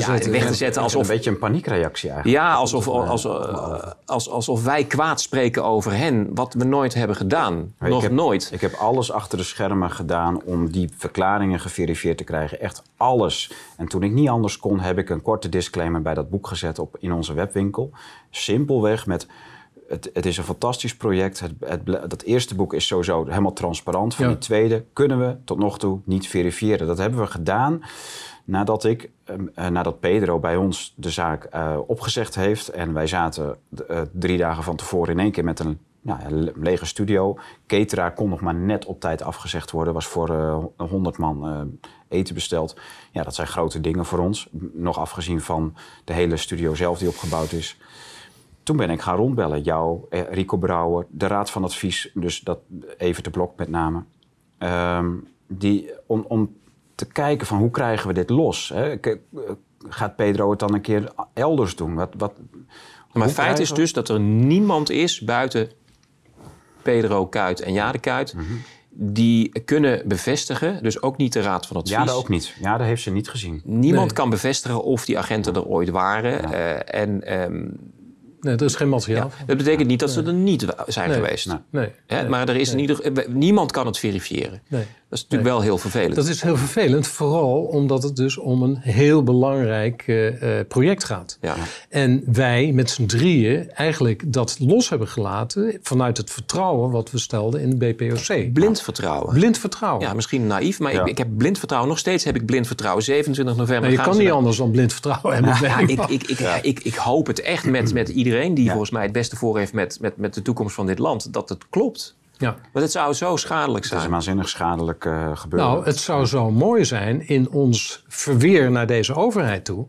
zetten. alsof, een beetje een paniekreactie eigenlijk. Ja, alsof, als, eh, eh, als, alsof wij kwaad spreken over hen, wat we nooit hebben gedaan. nog ik heb, nooit. Ik heb alles achter de schermen gedaan om die verklaringen geverifieerd te krijgen. Echt alles. En toen ik niet anders kon, heb ik een korte disclaimer bij dat boek gezet op, in onze webwinkel. Simpelweg met... Het, het, is een fantastisch project. Het, dat eerste boek is sowieso helemaal transparant. Van die tweede kunnen we tot nog toe niet verifiëren. Dat hebben we gedaan Nadat ik, ehm, eh, nadat Pedro bij ons de zaak eh, opgezegd heeft en wij zaten eh, drie dagen van tevoren in één keer met een nou lege studio. Ketera kon nog maar net op tijd afgezegd worden. Was voor uh, 100 man eten besteld. Ja, dat zijn grote dingen voor ons. Nog afgezien van de hele studio zelf die opgebouwd is. Toen ben ik gaan rondbellen. Jou, Rico Brouwer, de Raad van Advies. Dus dat even te blok met name. Ehm, die, om, om te kijken van hoe krijgen we dit los? Hè? Eh, gaat Pedro het dan een keer elders doen? Wat, wat, maar feit is dus dat er niemand is buiten Pedro Kuit en Jade Kuit... Mhm. Die kunnen bevestigen, dus ook niet de Raad van het Advies. Ja, dat ook niet. Ja, dat heeft ze niet gezien. Niemand kan bevestigen of die agenten er ooit waren. Eh, en um, er is geen materiaal. dat betekent niet dat ze er niet zijn geweest. Nee. Hè? Maar er is in ieder, niemand kan het verifiëren. Dat is natuurlijk wel heel vervelend. Dat is heel vervelend, vooral omdat het dus om een heel belangrijk eh, eh, project gaat. Ja. En wij met z'n drieën eigenlijk dat los hebben gelaten vanuit het vertrouwen wat we stelden in de BPOC. Blind vertrouwen. Blind vertrouwen. Ja, misschien naïef, maar ik, ik, heb blind vertrouwen. Nog steeds heb ik blind vertrouwen. 27 november. Maar je kan niet anders dan blind vertrouwen hebben. Ja, ik, ik, ik, ik, hoop het echt met, met iedereen die volgens mij het beste voor heeft met, met, met de toekomst van dit land, dat het klopt. Ja. Want het zou zo schadelijk zijn. Het is waanzinnig schadelijk eh, gebeuren. Nou, het zou zo mooi zijn in ons verweer naar deze overheid toe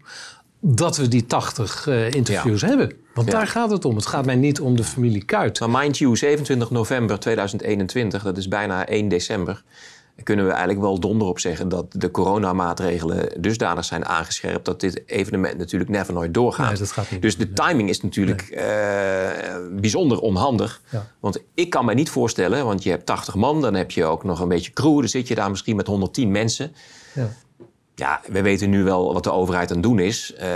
dat we die 80 eh, interviews hebben. Want daar gaat het om. Het gaat mij niet om de familie Kuit. Maar nou, mind you, 27 november 2021, dat is bijna 1 december, kunnen we eigenlijk wel donder op zeggen dat de coronamaatregelen dusdanig zijn aangescherpt dat dit evenement natuurlijk never nooit doorgaat. Dus de timing is natuurlijk eh, bijzonder onhandig. Want ik kan mij niet voorstellen, want je hebt 80 man, dan heb je ook nog een beetje crew, dan zit je daar misschien met 110 mensen. Ja. Ja, we weten nu wel wat de overheid aan het doen is. Eh,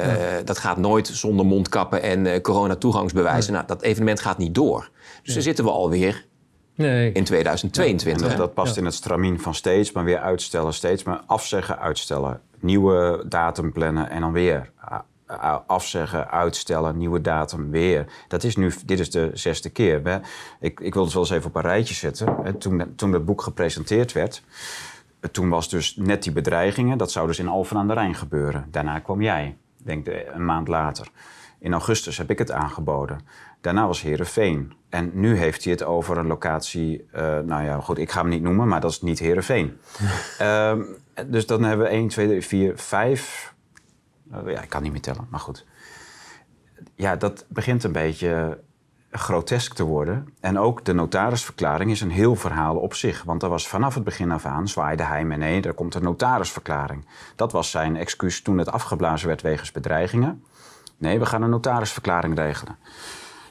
dat gaat nooit zonder mondkappen en uh, corona-toegangsbewijzen. Nou, dat evenement gaat niet door. Dus daar zitten we alweer nee. in 2022. Dat, past in het stramien van steeds maar weer uitstellen, steeds maar afzeggen, uitstellen. Nieuwe datum plannen en dan weer afzeggen, uitstellen, nieuwe datum weer. Dat is nu, dit is de zesde keer. Ik, ik wilde het wel eens even op een rijtje zetten. Toen, toen dat boek gepresenteerd werd, toen was dus net die bedreigingen. Dat zou dus in Alphen aan de Rijn gebeuren. Daarna kwam jij, denk ik, een maand later. In augustus heb ik het aangeboden. Daarna was Herenveen. En nu heeft hij het over een locatie. Eh, nou ja, goed, ik ga hem niet noemen, maar dat is niet Herenveen. um, ehm, dus dan hebben we 1, 2, 3, 4, 5. ja, ik kan niet meer tellen, maar goed. Ja, dat begint een beetje grotesk te worden. En ook de notarisverklaring is een heel verhaal op zich. Want er was vanaf het begin af aan zwaaide hij me nee, er komt een notarisverklaring. Dat was zijn excuus toen het afgeblazen werd wegens bedreigingen. Nee, we gaan een notarisverklaring regelen.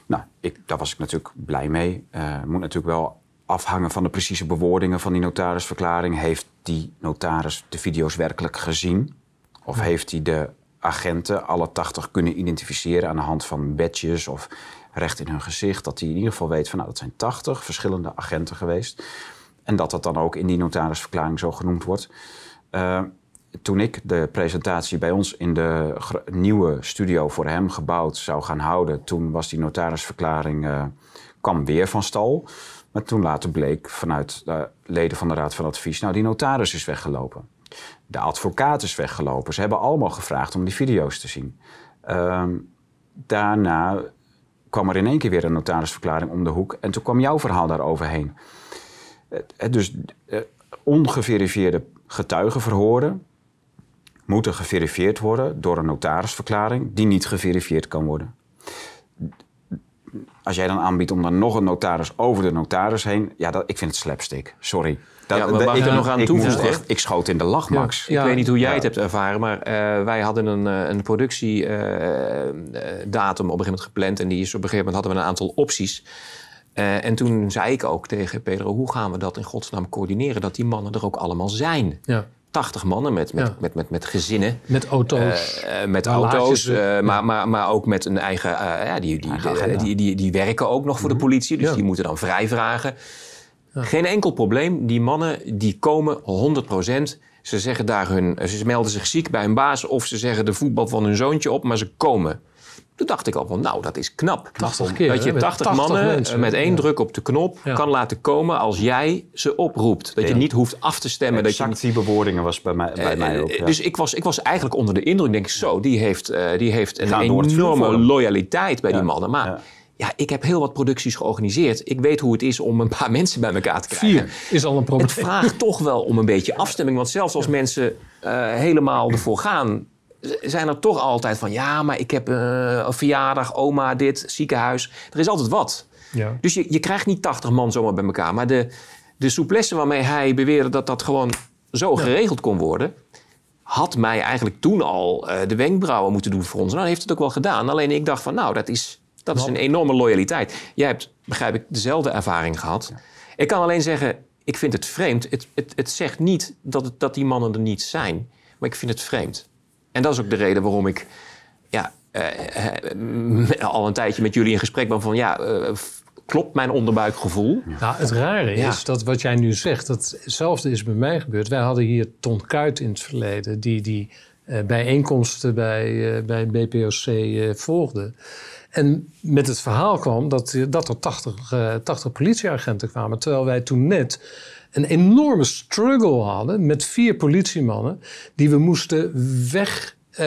Nou, ik, daar was ik natuurlijk blij mee. Uh, moet natuurlijk wel afhangen van de precieze bewoordingen van die notarisverklaring. Heeft die notaris de video's werkelijk gezien? Of heeft hij de agenten, alle 80, kunnen identificeren aan de hand van badges of recht in hun gezicht? Dat hij in ieder geval weet van nou, dat zijn 80 verschillende agenten geweest. En dat dat dan ook in die notarisverklaring zo genoemd wordt. Uh, toen ik de presentatie bij ons in de nieuwe studio voor hem gebouwd zou gaan houden, toen was die notarisverklaring uh, kwam weer van stal. Maar toen later bleek vanuit de leden van de Raad van Advies, nou die notaris is weggelopen. De advocaat is weggelopen. Ze hebben allemaal gevraagd om die video's te zien. Ehm, daarna kwam er in één keer weer een notarisverklaring om de hoek en toen kwam jouw verhaal daaroverheen. Uh, eh, eh, dus ongeverifieerde getuigen verhoren, moeten geverifieerd worden door een notarisverklaring die niet geverifieerd kan worden. Als jij dan aanbiedt om dan nog een notaris over de notaris heen, ja, dat, ik vind het slapstick. Sorry. Dat, maar ik er nog aan toevoegen? Echt, ik schoot in de lach, Max. ik weet niet hoe jij het hebt ervaren, maar eh, wij hadden een, eh, een productiedatum eh, op een gegeven moment gepland. En die is op een gegeven moment hadden we een aantal opties. en toen zei ik ook tegen Pedro, hoe gaan we dat in godsnaam coördineren? Dat die mannen er ook allemaal zijn. Ja. 80 mannen met, met, met, met, met, gezinnen. Met auto's. Eh, eh, met auto's, eh, maar, maar, maar ook met een eigen. ja, die, die, die, die, die, werken ook nog voor de mhm. politie, dus die moeten dan vrijvragen. Geen enkel probleem. Die mannen die komen 100%. Ze, zeggen daar hun, ze melden zich ziek bij hun baas of ze zeggen de voetbal van hun zoontje op, maar ze komen. Toen dacht ik al van, nou, dat is knap. dat je 80, 80, mannen eh, mensen. met één druk op de knop kan laten komen als jij ze oproept. Dat je niet hoeft af te stemmen. Exact dat je... die bewoordingen was bij mij, bij eh, mij eh, ook. Dus ik was, ik was eigenlijk onder de indruk, denk ik zo, die heeft, uh, die heeft een enorme loyaliteit bij die mannen. Maar ja, ik heb heel wat producties georganiseerd. Ik weet hoe het is om een paar mensen bij elkaar te krijgen. Vier is al een probleem. Het vraagt toch wel om een beetje afstemming. Want zelfs als mensen uh, helemaal ervoor gaan zijn er toch altijd van ja, maar ik heb eh, een verjaardag, oma, dit, ziekenhuis. Er is altijd wat. Ja. Dus je, je krijgt niet 80 man zomaar bij elkaar. Maar de, de souplesse waarmee hij beweerde dat dat gewoon zo geregeld kon worden, had mij eigenlijk toen al eh, de wenkbrauwen moeten doen voor ons. Nou, heeft het ook wel gedaan. Alleen ik dacht van nou, dat is, dat is een enorme loyaliteit. Jij hebt, begrijp ik, dezelfde ervaring gehad. Ik kan alleen zeggen, ik vind het vreemd. Het, het, het zegt niet dat, het, dat die mannen er niet zijn, maar ik vind het vreemd. En dat is ook de reden waarom ik ja, eh, eh, al een tijdje met jullie in gesprek ben van ja, eh, klopt mijn onderbuikgevoel? Nou, het rare is dat wat jij nu zegt, hetzelfde is bij mij gebeurd. Wij hadden hier Ton Kuit in het verleden die die bijeenkomsten bij, bij BPOC volgde. En met het verhaal kwam dat, eh, dat er 80, uh, 80 politieagenten kwamen. Terwijl wij toen net een enorme struggle hadden met vier politiemannen die we moesten weg. Uh,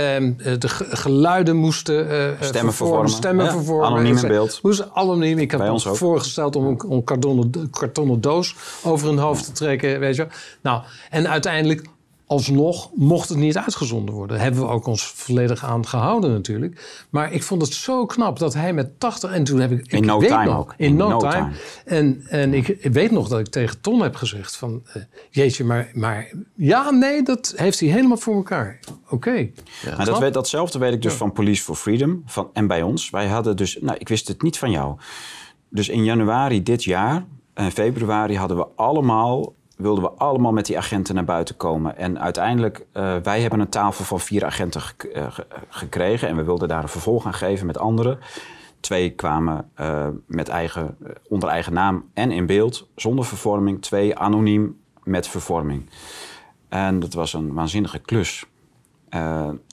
de geluiden moesten eh, stemmen vervormen. Stemmen ja, vervormen. Anoniem in beeld. Moesten anoniem. Ik had ons voorgesteld om een, kartonnen, kartonnen doos over hun hoofd te trekken. Weet je. Nou, en uiteindelijk alsnog mocht het niet uitgezonden worden. hebben we ook ons volledig aan gehouden natuurlijk. Maar ik vond het zo knap dat hij met 80... En toen heb ik... ik in no weet time nog, ook. In, no, time. En, en ik, weet nog dat ik tegen Tom heb gezegd van... Uh, jeetje, maar, maar ja, nee, dat heeft hij helemaal voor elkaar. Oké. Okay. dat weet, datzelfde weet ik dus van Police for Freedom van, en bij ons. Wij hadden dus... Nou, ik wist het niet van jou. Dus in januari dit jaar en eh, februari hadden we allemaal wilden we allemaal met die agenten naar buiten komen. En uiteindelijk, uh, wij hebben een tafel van vier agenten eh, gekregen. En we wilden daar een vervolg aan geven met anderen. Twee kwamen eh, met eigen, onder eigen naam en in beeld, zonder vervorming. Twee anoniem met vervorming. En dat was een waanzinnige klus.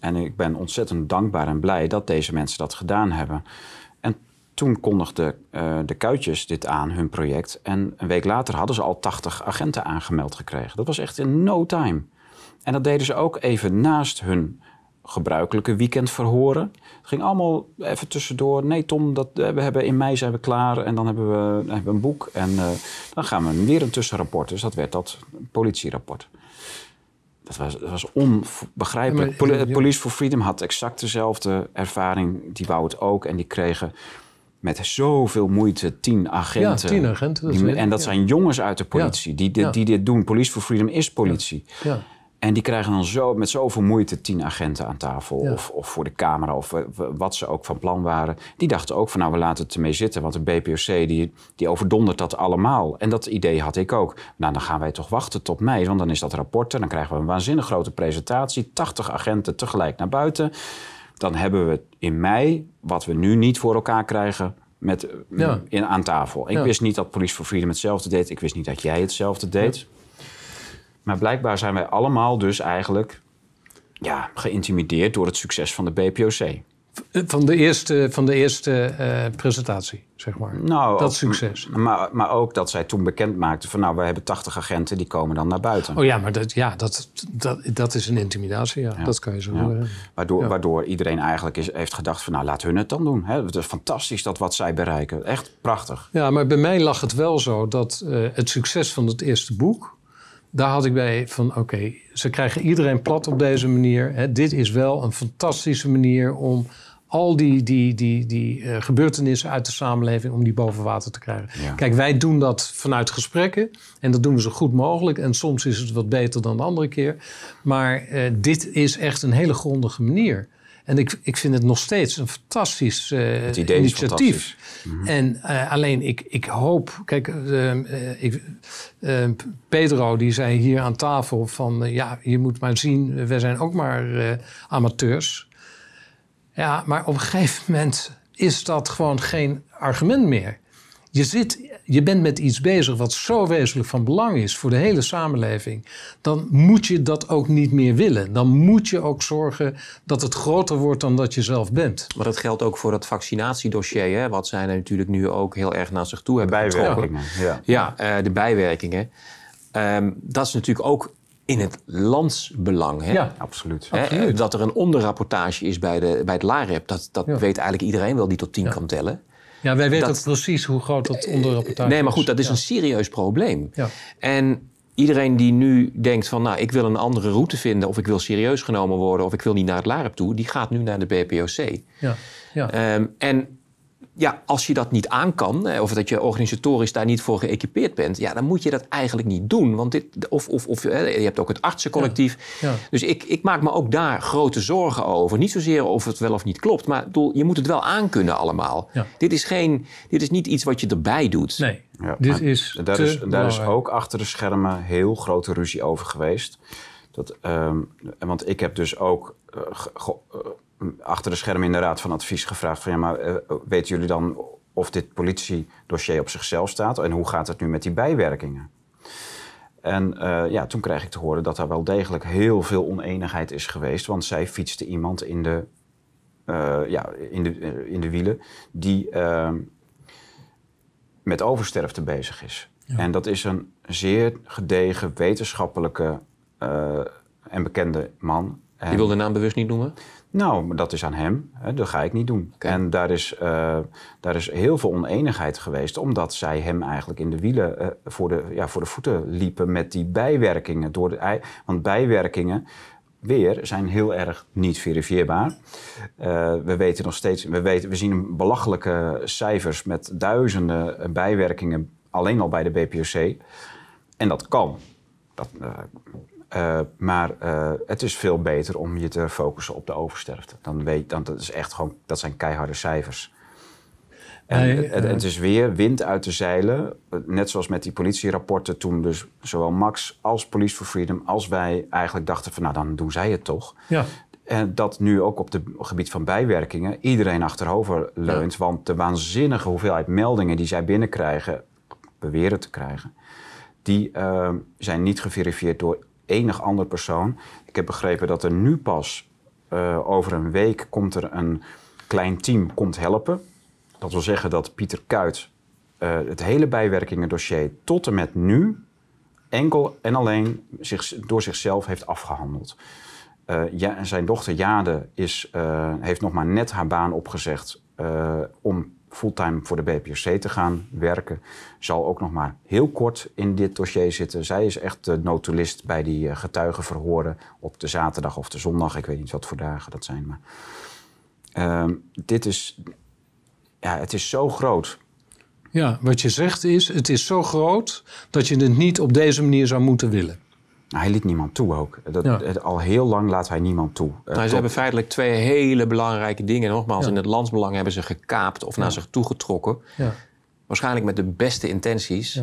en ik ben ontzettend dankbaar en blij dat deze mensen dat gedaan hebben toen kondigden eh, de Kuitjes dit aan, hun project. En een week later hadden ze al 80 agenten aangemeld gekregen. Dat was echt in no time. En dat deden ze ook even naast hun gebruikelijke weekendverhoren. Het ging allemaal even tussendoor. Nee, Tom, dat, eh, we hebben, in mei zijn we klaar en dan hebben we, een boek. En eh, dan gaan we weer een tussenrapport. Dus dat werd dat politierapport. Dat was, dat was onbegrijpelijk. Ja, Police for Freedom had exact dezelfde ervaring. Die wou het ook en die kregen met zoveel moeite tien agenten. Ja, tien agenten. Dat en dat zijn jongens uit de politie die, dit, die dit doen. Police for Freedom is politie. Ja. En die krijgen dan zo, met zoveel moeite tien agenten aan tafel. Of, of, voor de camera, of wat ze ook van plan waren. Die dachten ook van nou, we laten het ermee zitten. Want de BPOC die, die overdondert dat allemaal. En dat idee had ik ook. Nou, dan gaan wij toch wachten tot mei. Want dan is dat rapport en dan krijgen we een waanzinnig grote presentatie. 80 agenten tegelijk naar buiten dan hebben we in mei, wat we nu niet voor elkaar krijgen, met, in, aan tafel. Ik wist niet dat Police for Freedom hetzelfde deed. Ik wist niet dat jij hetzelfde deed. Maar blijkbaar zijn wij allemaal dus eigenlijk ja, geïntimideerd door het succes van de BPOC. Van de eerste, van de eerste eh, presentatie, zeg maar. Nou, dat succes. Maar, maar ook dat zij toen bekend maakten van... nou, we hebben 80 agenten, die komen dan naar buiten. Oh ja, maar dat, ja, dat, dat, dat is een intimidatie, ja. Dat kan je zo ja. Waardoor, waardoor iedereen eigenlijk is, heeft gedacht van... nou, laat hun het dan doen. Hè? Het is fantastisch dat wat zij bereiken. Echt prachtig. Ja, maar bij mij lag het wel zo dat eh, het succes van het eerste boek... Daar had ik bij van, oké, ze krijgen iedereen plat op deze manier. Hè? Dit is wel een fantastische manier om al die, die, die, die eh, gebeurtenissen uit de samenleving om die boven water te krijgen. Kijk, wij doen dat vanuit gesprekken en dat doen we zo goed mogelijk. En soms is het wat beter dan de andere keer. Maar eh, dit is echt een hele grondige manier. En ik, ik vind het nog steeds een fantastisch uh, het idee initiatief. Mm En alleen ik, ik hoop, kijk, ehm, ehm, Pedro die zei hier aan tafel van ja, je moet maar zien, wij zijn ook maar amateurs. Ja, maar op een gegeven moment is dat gewoon geen argument meer. Je, zit, je bent met iets bezig wat zo wezenlijk van belang is voor de hele samenleving. Dan moet je dat ook niet meer willen. Dan moet je ook zorgen dat het groter wordt dan dat je zelf bent. Maar dat geldt ook voor dat vaccinatiedossier, hè, wat zij natuurlijk nu ook heel erg naar zich toe hebben. De bijwerkingen. Ja, ja. Eh, de bijwerkingen. Ehm, dat is natuurlijk ook in het landsbelang. Hè? Ja, absoluut. Hè? Dat er een onderrapportage is bij, de, bij het LAREP, dat, dat weet eigenlijk iedereen wel die tot tien kan tellen. Ja, wij weten ook precies hoe groot dat eh, onderrapportage is. Nee, maar goed, dat is een serieus probleem. En iedereen die nu denkt van, nou, ik wil een andere route vinden... of ik wil serieus genomen worden of ik wil niet naar het LAREP toe... die gaat nu naar de BPOC. Ja. Ja. Ehm, en ja, als je dat niet aan kan, of dat je organisatorisch daar niet voor geëquipeerd bent, ja, dan moet je dat eigenlijk niet doen. Want dit, of, of, of je hebt ook het artsencollectief. ja. Dus ik, ik maak me ook daar grote zorgen over. Niet zozeer of het wel of niet klopt, maar bedoel, je moet het wel aankunnen allemaal. Dit, is geen, dit is niet iets wat je erbij doet. Nee, dit is daar, is, daar is ook achter de schermen heel grote ruzie over geweest. Dat, um, want ik heb dus ook eh, eh, achter de schermen in de Raad van Advies gevraagd van ja, maar eh, weten jullie dan of dit politiedossier op zichzelf staat en hoe gaat het nu met die bijwerkingen? En eh, ja, toen kreeg ik te horen dat daar wel degelijk heel veel oneenigheid is geweest, want zij fietste iemand in de, eh, ja, in de, in de wielen die ehm, met oversterfte bezig is. En dat is een zeer gedegen wetenschappelijke en bekende man. die Je wil de naam bewust niet noemen? Nou, dat is aan hem. Dat ga ik niet doen. En daar is, eh, daar is heel veel oneenigheid geweest, omdat zij hem eigenlijk in de wielen eh, voor, de, ja, voor de voeten liepen met die bijwerkingen. Door de, want bijwerkingen weer zijn heel erg niet verifieerbaar. Eh, we weten nog steeds, we, weten, we zien belachelijke cijfers met duizenden bijwerkingen alleen al bij de BPOC. En dat kan. Dat, eh, maar eh, het is veel beter om je te focussen op de oversterfte. Dan weet, dan, dat, is echt gewoon, dat zijn keiharde cijfers. En, het, het, eh, is weer wind uit de zeilen. Net zoals met die politierapporten toen dus zowel Max als Police for Freedom... als wij eigenlijk dachten van nou, dan doen zij het toch. Ja. En dat nu ook op het gebied van bijwerkingen iedereen achterover leunt. Want de waanzinnige hoeveelheid meldingen die zij binnenkrijgen, beweren te krijgen, die zijn niet geverifieerd door enig ander persoon. Ik heb begrepen dat er nu pas eh, over een week komt er een klein team komt helpen. Dat wil zeggen dat Pieter Kuit eh, het hele dossier tot en met nu enkel en alleen zich, door zichzelf heeft afgehandeld. Eh, ja, zijn dochter Jade is, heeft nog maar net haar baan opgezegd om fulltime voor de BPRC te gaan werken. Zal ook nog maar heel kort in dit dossier zitten. Zij is echt de notulist bij die eh, getuigenverhoren op de zaterdag of de zondag. Ik weet niet wat voor dagen dat zijn. Maar, ehm, dit is, ja, het is zo groot. Ja, wat je zegt is, het is zo groot dat je het niet op deze manier zou moeten willen. Nou, hij liet niemand toe ook. Dat, het, al heel lang laat hij niemand toe. Uh, ze hebben feitelijk twee hele belangrijke dingen. Nogmaals, in het landsbelang hebben ze gekaapt of naar zich toe toegetrokken. Waarschijnlijk met de beste intenties.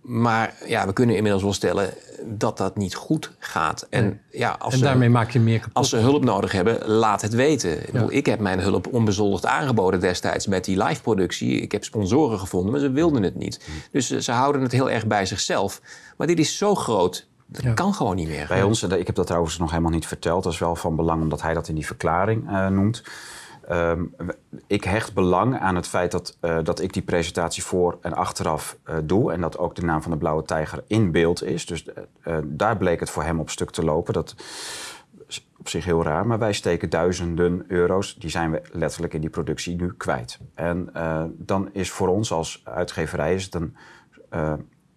Maar ja, we kunnen inmiddels wel stellen dat dat niet goed gaat. En, ja, als en daarmee maak je meer kapot. Als ze hulp nodig hebben, laat het weten. Ik, ik heb mijn hulp onbezoldigd aangeboden destijds met die live productie. Ik heb sponsoren gevonden, maar ze wilden het niet. Mm. Dus eh, ze houden het heel erg bij zichzelf. Maar dit is zo groot dat kan gewoon niet meer. Bij ons, eh, ik heb dat trouwens nog helemaal niet verteld. Dat is wel van belang omdat hij dat in die verklaring eh, noemt. Ehm, ik hecht belang aan het feit dat, eh, dat ik die presentatie voor en achteraf doe. En dat ook de naam van de Blauwe Tijger in beeld is. Dus daar bleek het voor hem op stuk te lopen. Dat is op zich heel raar. Maar wij steken duizenden euro's. Die zijn we letterlijk in die productie nu kwijt. En dan is voor ons als uitgeverij is het een,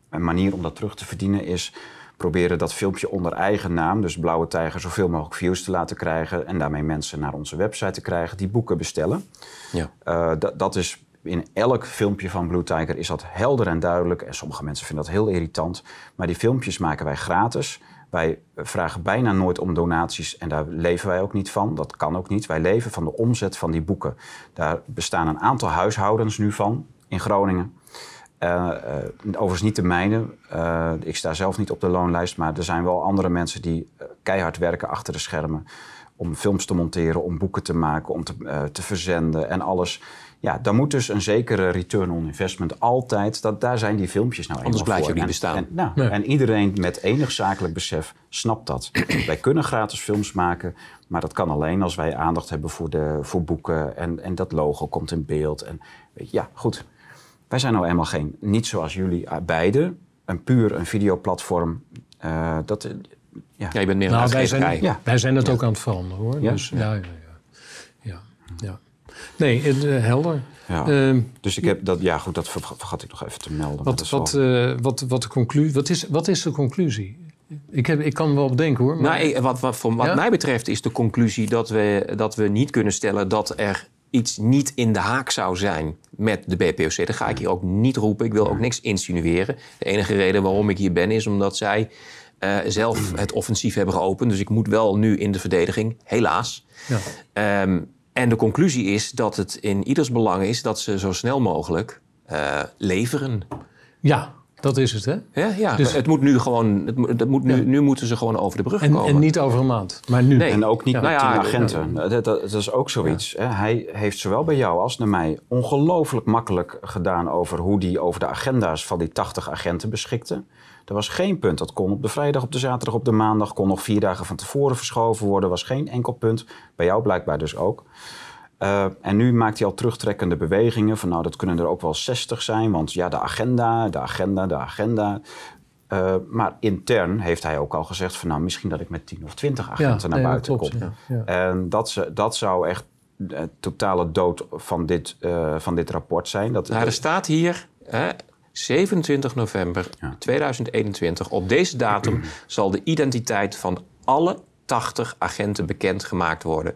een manier om dat terug te verdienen. Is proberen dat filmpje onder eigen naam, dus Blauwe Tijger, zoveel mogelijk views te laten krijgen. En daarmee mensen naar onze website te krijgen die boeken bestellen. Ja. Eh, dat is in elk filmpje van Blue Tiger is dat helder en duidelijk. En sommige mensen vinden dat heel irritant. Maar die filmpjes maken wij gratis. Wij vragen bijna nooit om donaties en daar leven wij ook niet van. Dat kan ook niet. Wij leven van de omzet van die boeken. Daar bestaan een aantal huishoudens nu van in Groningen. Eh, eh, overigens niet de mijne. Eh, ik sta zelf niet op de loonlijst, maar er zijn wel andere mensen die keihard werken achter de schermen om films te monteren, om boeken te maken, om te, te, verzenden en alles. Ja, dan moet dus een zekere return on investment altijd. Dat, daar zijn die filmpjes nou Anders blijf je niet bestaan. En, nou, en, iedereen met enig zakelijk besef snapt dat. wij kunnen gratis films maken, maar dat kan alleen als wij aandacht hebben voor, de, voor boeken. En, en dat logo komt in beeld. En, ja, goed. Wij zijn nou eenmaal geen, niet zoals jullie eh, beiden, een puur een videoplatform. Uh, dat, eh, ja. ja. bent meer nou, wij zijn, wij zijn dat ook aan het veranderen hoor. Ja? Dus, ja. Ja, ja, Nee, helder. Ehm, dus ik heb dat, ja goed, dat vergat ik nog even te melden. Wat, wat, wat, wat, de conclusie, wat, is, wat is de conclusie? Ik, heb, ik kan wel bedenken hoor. Maar... Nou, wat, wat, wat mij betreft is de conclusie dat we, dat we niet kunnen stellen dat er iets niet in de haak zou zijn met de BPOC. dan ga ik hier ook niet roepen. Ik wil ook niks insinueren. De enige reden waarom ik hier ben is omdat zij eh, zelf het offensief hebben geopend. Dus ik moet wel nu in de verdediging, helaas. Ja. Ehm, en de conclusie is dat het in ieders belang is dat ze zo snel mogelijk eh, leveren. Ja, dat is het, hè? Ja, ja. Dus... het moet nu gewoon, het, moet nu, nu moeten ze gewoon over de brug komen. En niet over een maand, maar nu. Nee. En ook niet met nou agenten. Dat, dat, is ook zoiets. Hij heeft zowel bij jou als naar mij ongelooflijk makkelijk gedaan over hoe die over de agenda's van die 80 agenten beschikte. Er was geen punt. Dat kon op de vrijdag, op de zaterdag, op de maandag, kon nog vier dagen van tevoren verschoven worden. Was geen enkel punt. Bij jou blijkbaar dus ook. Eh, en nu maakt hij al terugtrekkende bewegingen van nou, dat kunnen er ook wel 60 zijn, want ja, de agenda, de agenda, de agenda. Eh, maar intern heeft hij ook al gezegd van nou, misschien dat ik met 10 of 20 agenten naar buiten kom. Ja, En dat, dat zou echt de totale dood van dit, eh, van dit rapport zijn. Dat, nou, er staat hier, hè, 27 november 2021, op deze datum zal de identiteit van alle 80 agenten bekendgemaakt worden.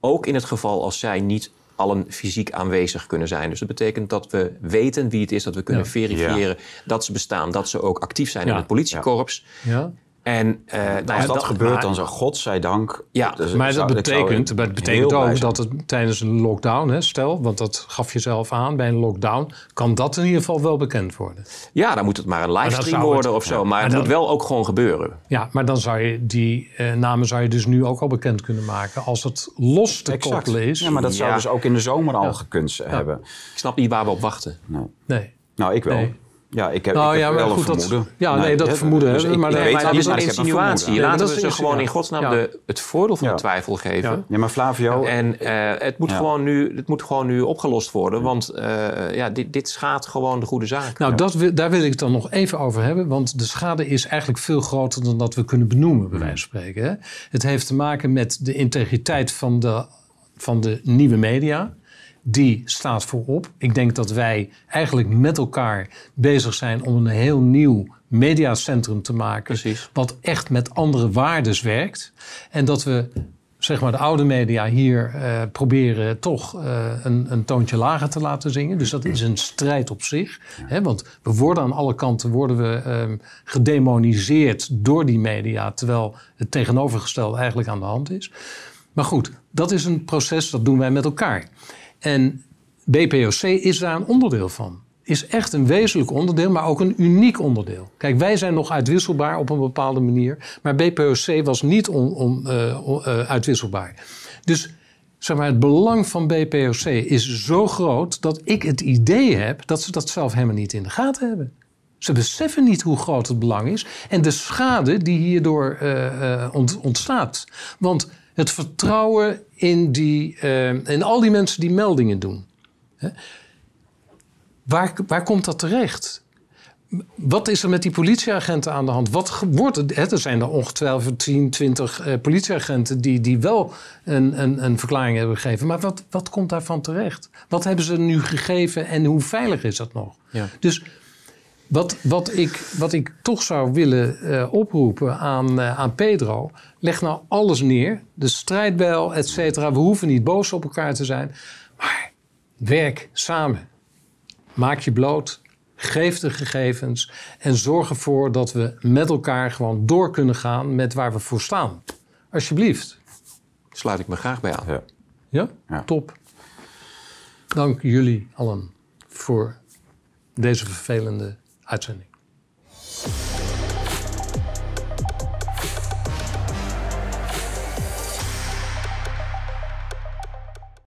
Ook in het geval als zij niet allen fysiek aanwezig kunnen zijn. Dus dat betekent dat we weten wie het is, dat we kunnen verifiëren dat ze bestaan, dat ze ook actief zijn in het politiekorps. Ja. En, eh, als nou dat, gebeurt, dan zou godzijdank... Ja, dus maar dat betekent, dat betekent ook dat het tijdens een lockdown, hè, stel... want dat gaf je zelf aan, bij een lockdown... kan dat in ieder geval wel bekend worden. Ja, dan moet het maar een livestream worden het, of zo. maar, het moet wel ook gewoon gebeuren. Ja, maar dan zou je die eh, namen zou je dus nu ook al bekend kunnen maken... als het los te exact. koppelen is. Ja, maar dat zou dus ook in de zomer al gekund hebben. Ik snap niet waar we op wachten. Nee. nee. Nou, ik wel. Ja, ik heb, nou ik wel een vermoeden. Dat, ja, nee, dat vermoeden. maar, dat is een insinuatie. Laten we ze gewoon in godsnaam de, het voordeel van de twijfel geven. Ja, maar Flavio... En eh, het, moet gewoon nu, het moet gewoon nu opgelost worden. Want eh, ja, dit, dit schaadt gewoon de goede zaak. Nou, dat, daar wil ik het dan nog even over hebben. Want de schade is eigenlijk veel groter dan dat we kunnen benoemen, bij wijze van hmm. spreken. Hè? Het heeft te maken met de integriteit van de, van de nieuwe media die staat voorop. Ik denk dat wij eigenlijk met elkaar bezig zijn om een heel nieuw mediacentrum te maken. Precies. Wat echt met andere waardes werkt. En dat we zeg maar de oude media hier eh, proberen toch eh, een, een, toontje lager te laten zingen. Dus dat is een strijd op zich. Hè? Want we worden aan alle kanten worden we, ehm, gedemoniseerd door die media, terwijl het tegenovergestelde eigenlijk aan de hand is. Maar goed, dat is een proces dat doen wij met elkaar. En BPOC is daar een onderdeel van. Is echt een wezenlijk onderdeel, maar ook een uniek onderdeel. Kijk, wij zijn nog uitwisselbaar op een bepaalde manier, maar BPOC was niet eh, eh, uitwisselbaar. Dus zeg maar, het belang van BPOC is zo groot dat ik het idee heb dat ze dat zelf helemaal niet in de gaten hebben. Ze beseffen niet hoe groot het belang is en de schade die hierdoor eh, ontstaat. Want het vertrouwen in, die, uh, in al die mensen die meldingen doen. Hè? Waar, waar komt dat terecht? Wat is er met die politieagenten aan de hand? Wat wordt het? Er zijn er ongetwijfeld 10, 20 eh, politieagenten die, die wel een, een, een verklaring hebben gegeven. Maar wat, wat komt daarvan terecht? Wat hebben ze nu gegeven en hoe veilig is dat nog? Ja. Dus wat, wat, ik, wat ik toch zou willen eh, oproepen aan, eh, aan Pedro. Leg nou alles neer. De strijdbel, et cetera. We hoeven niet boos op elkaar te zijn. Maar werk samen. Maak je bloot. Geef de gegevens. En zorg ervoor dat we met elkaar gewoon door kunnen gaan met waar we voor staan. Alsjeblieft. Sluit ik me graag bij aan. Ja? ja? ja. Top. Dank jullie allen voor deze vervelende اچھا